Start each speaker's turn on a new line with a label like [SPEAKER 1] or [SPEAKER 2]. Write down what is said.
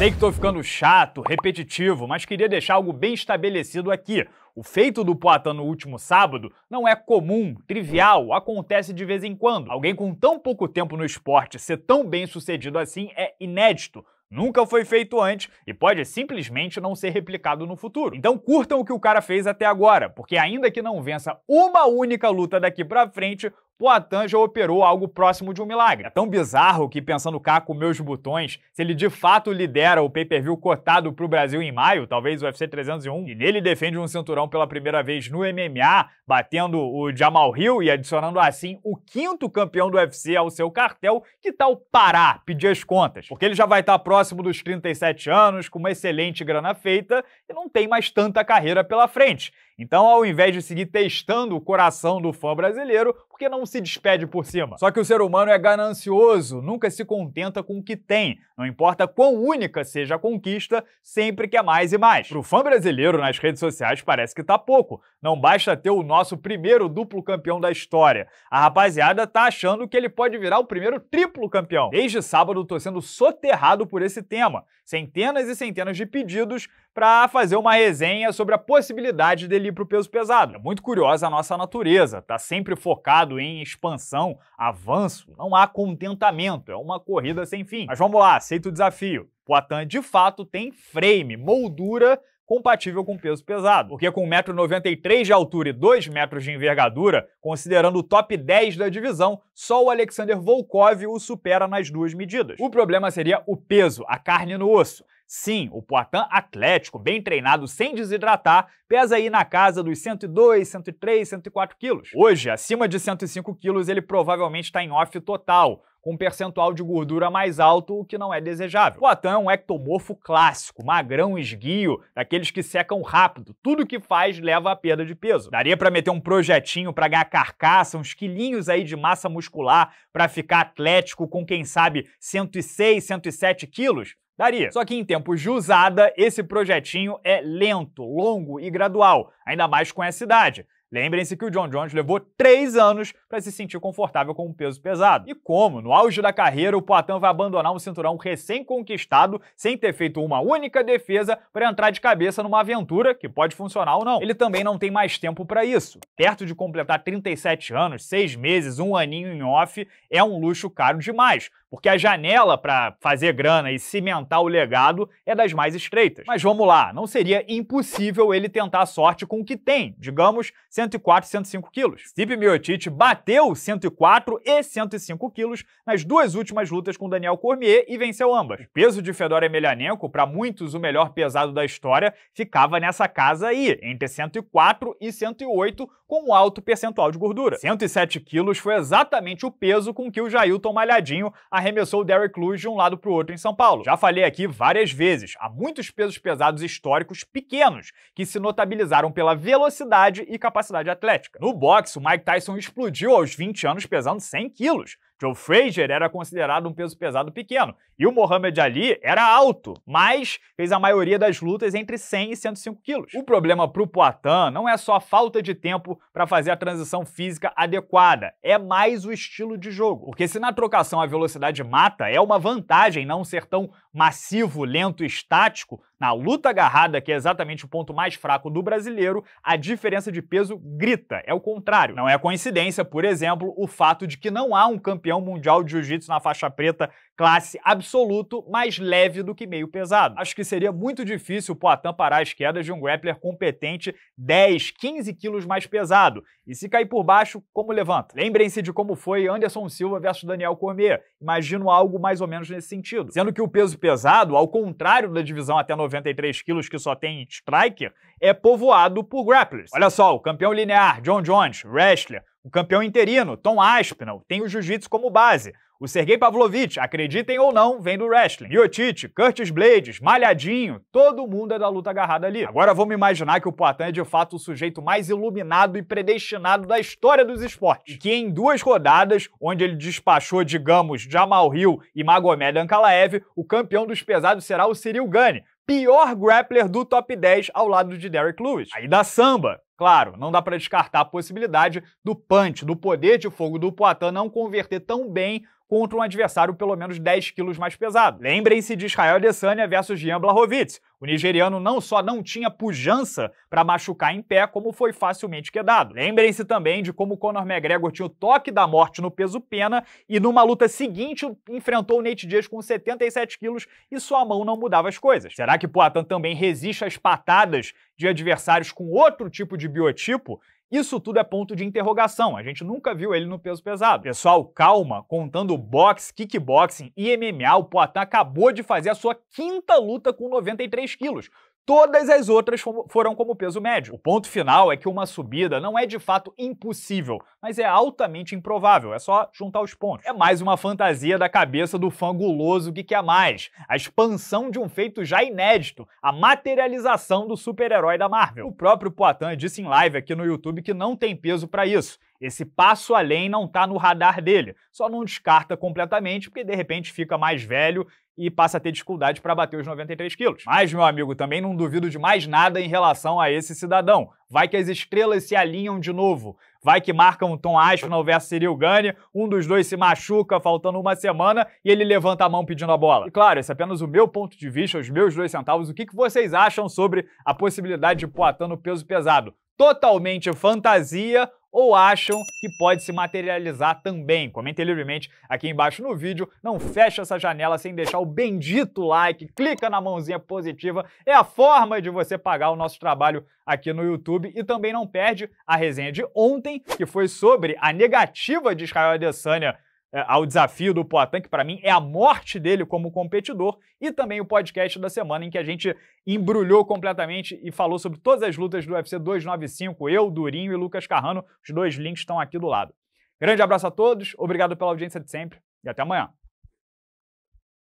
[SPEAKER 1] Sei que estou ficando chato, repetitivo, mas queria deixar algo bem estabelecido aqui. O feito do Poitin no último sábado não é comum, trivial, acontece de vez em quando. Alguém com tão pouco tempo no esporte ser tão bem sucedido assim é inédito. Nunca foi feito antes e pode simplesmente não ser replicado no futuro. Então curtam o que o cara fez até agora, porque ainda que não vença uma única luta daqui para frente, Poitin já operou algo próximo de um milagre. É tão bizarro que, pensando cá com meus botões, se ele de fato lidera o pay-per-view cotado para o Brasil em maio, talvez o UFC 301, e nele defende um cinturão pela primeira vez no MMA, batendo o Jamal Hill e adicionando assim o quinto campeão do UFC ao seu cartel, que tal parar, pedir as contas? Porque ele já vai estar próximo dos 37 anos, com uma excelente grana feita e não tem mais tanta carreira pela frente. Então, ao invés de seguir testando o coração do fã brasileiro, que não se despede por cima? Só que o ser humano é ganancioso, nunca se contenta com o que tem. Não importa quão única seja a conquista, sempre quer mais e mais. Pro fã brasileiro nas redes sociais parece que tá pouco. Não basta ter o nosso primeiro duplo campeão da história. A rapaziada tá achando que ele pode virar o primeiro triplo campeão. Desde sábado tô sendo soterrado por esse tema. Centenas e centenas de pedidos para fazer uma resenha sobre a possibilidade dele ir para o peso pesado. É muito curiosa a nossa natureza, está sempre focado em expansão, avanço, não há contentamento, é uma corrida sem fim. Mas vamos lá, aceita o desafio. Poitin de fato tem frame, moldura compatível com peso pesado. Porque com 1,93m de altura e 2 metros de envergadura, considerando o top 10 da divisão, só o Alexander Volkov o supera nas duas medidas. O problema seria o peso, a carne no osso. Sim, o Poitin atlético, bem treinado, sem desidratar, pesa aí na casa dos 102, 103, 104 quilos. Hoje, acima de 105 quilos, ele provavelmente está em off total, com um percentual de gordura mais alto, o que não é desejável. Poitin é um ectomorfo clássico, magrão, esguio, daqueles que secam rápido. Tudo que faz leva à perda de peso. Daria para meter um projetinho para ganhar carcaça, uns quilinhos aí de massa muscular para ficar atlético com, quem sabe, 106, 107 quilos? Daria. Só que em tempo de usada, esse projetinho é lento, longo e gradual, ainda mais com essa idade. Lembrem-se que o John Jones levou três anos para se sentir confortável com um peso pesado. E como, no auge da carreira, o Poitin vai abandonar um cinturão recém-conquistado sem ter feito uma única defesa para entrar de cabeça numa aventura que pode funcionar ou não. Ele também não tem mais tempo para isso. Perto de completar 37 anos, seis meses, um aninho em off, é um luxo caro demais porque a janela para fazer grana e cimentar o legado é das mais estreitas. Mas vamos lá, não seria impossível ele tentar a sorte com o que tem, digamos 104, 105 quilos. Steve Miocic bateu 104 e 105 quilos nas duas últimas lutas com Daniel Cormier e venceu ambas. O peso de Fedor Emelianenko, para muitos o melhor pesado da história, ficava nessa casa aí, entre 104 e 108, com um alto percentual de gordura. 107 quilos foi exatamente o peso com que o Jailton Malhadinho arremessou o Derrick Lewis de um lado para o outro em São Paulo. Já falei aqui várias vezes, há muitos pesos pesados históricos pequenos que se notabilizaram pela velocidade e capacidade atlética. No boxe, o Mike Tyson explodiu aos 20 anos pesando 100 quilos. Joe Frazier era considerado um peso pesado pequeno e o Mohamed Ali era alto, mas fez a maioria das lutas entre 100 e 105 quilos. O problema para o Poitin não é só a falta de tempo para fazer a transição física adequada, é mais o estilo de jogo. Porque se na trocação a velocidade mata, é uma vantagem não ser tão massivo, lento e estático, na luta agarrada, que é exatamente o ponto mais fraco do brasileiro, a diferença de peso grita, é o contrário. Não é coincidência, por exemplo, o fato de que não há um campeão campeão mundial de jiu-jitsu na faixa preta, classe absoluto, mais leve do que meio pesado. Acho que seria muito difícil o Poitin parar as quedas de um grappler competente 10, 15 quilos mais pesado. E se cair por baixo, como levanta? Lembrem-se de como foi Anderson Silva versus Daniel Cormier. Imagino algo mais ou menos nesse sentido. Sendo que o peso pesado, ao contrário da divisão até 93 quilos que só tem striker, é povoado por grapplers. Olha só, o campeão linear John Jones, wrestler, o campeão interino, Tom Aspinall, tem o jiu-jitsu como base. O Sergei Pavlovich, acreditem ou não, vem do wrestling. Yotite, Curtis Blades, Malhadinho, todo mundo é da luta agarrada ali. Agora vamos imaginar que o Poitin é de fato o sujeito mais iluminado e predestinado da história dos esportes. E que em duas rodadas, onde ele despachou, digamos, Jamal Hill e Magomed Ankalaev, o campeão dos pesados será o Cyril Gane, pior grappler do top 10 ao lado de Derek Lewis. Aí da samba. Claro, não dá para descartar a possibilidade do punch, do poder de fogo do Poitin não converter tão bem contra um adversário pelo menos 10 quilos mais pesado. Lembrem-se de Israel Adesanya versus Jean Blachowicz. O nigeriano não só não tinha pujança para machucar em pé, como foi facilmente quedado. Lembrem-se também de como Conor McGregor tinha o toque da morte no peso pena e numa luta seguinte enfrentou o Nate Diaz com 77 quilos e sua mão não mudava as coisas. Será que Poatan também resiste às patadas de adversários com outro tipo de biotipo? Isso tudo é ponto de interrogação, a gente nunca viu ele no peso pesado. Pessoal, calma, contando boxe, kickboxing e MMA, o Poitin acabou de fazer a sua quinta luta com 93 quilos. Todas as outras foram como peso médio. O ponto final é que uma subida não é de fato impossível, mas é altamente improvável, é só juntar os pontos. É mais uma fantasia da cabeça do fã guloso que quer mais, a expansão de um feito já inédito, a materialização do super-herói da Marvel. O próprio Poitin disse em live aqui no YouTube que não tem peso para isso. Esse passo além não está no radar dele, só não descarta completamente porque de repente fica mais velho e passa a ter dificuldade para bater os 93 quilos. Mas, meu amigo, também não duvido de mais nada em relação a esse cidadão. Vai que as estrelas se alinham de novo. Vai que marcam um Tom Aspinall versus Cyril Gane, um dos dois se machuca faltando uma semana e ele levanta a mão pedindo a bola. E claro, esse é apenas o meu ponto de vista, os meus dois centavos. O que, que vocês acham sobre a possibilidade de Poatan no peso pesado? Totalmente fantasia ou acham que pode se materializar também? Comentem livremente aqui embaixo no vídeo. Não fecha essa janela sem deixar o bendito like, clica na mãozinha positiva. É a forma de você pagar o nosso trabalho aqui no YouTube e também não perde a resenha de ontem, que foi sobre a negativa de Israel Adesanya é, ao desafio do Poitin, que para mim é a morte dele como competidor, e também o podcast da semana em que a gente embrulhou completamente e falou sobre todas as lutas do UFC 295, eu, Durinho e Lucas Carrano. Os dois links estão aqui do lado. Grande abraço a todos, obrigado pela audiência de sempre e até amanhã.